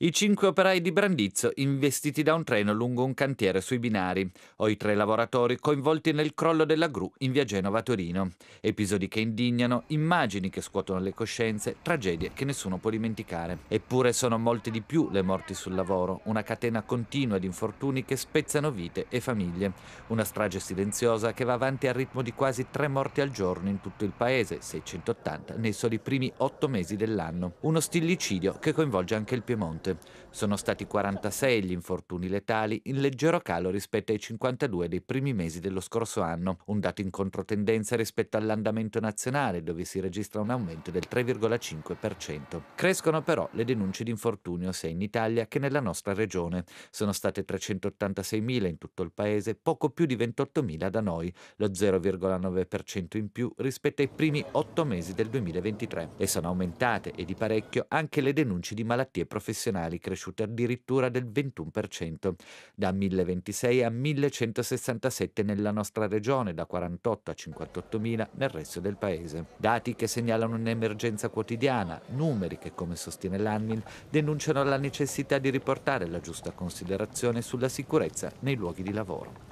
I cinque operai di Brandizzo investiti da un treno lungo un cantiere sui binari, o i tre lavoratori coinvolti nel crollo della gru in via Genova Torino. Episodi che indignano, immagini che scuotono le coscienze, tragedie che nessuno può dimenticare. Eppure sono molte di più le morti sul lavoro, una catena continua di infortuni che spezzano vite e famiglie. Una strage silenziosa che va avanti al ritmo di quasi tre morti al giorno in tutto il paese, 680 nei soli primi otto mesi dell'anno. Uno stillicidio che coinvolge anche il Piemonte morte. Sono stati 46 gli infortuni letali, in leggero calo rispetto ai 52 dei primi mesi dello scorso anno, un dato in controtendenza rispetto all'andamento nazionale dove si registra un aumento del 3,5%. Crescono però le denunce di infortunio sia in Italia che nella nostra regione. Sono state 386.000 in tutto il paese, poco più di 28.000 da noi, lo 0,9% in più rispetto ai primi 8 mesi del 2023 e sono aumentate e di parecchio anche le denunce di malattie professionali nazionali, cresciute addirittura del 21%, da 1026 a 1167 nella nostra regione, da 48 a 58 mila nel resto del paese. Dati che segnalano un'emergenza quotidiana, numeri che, come sostiene l'ANMIL, denunciano la necessità di riportare la giusta considerazione sulla sicurezza nei luoghi di lavoro.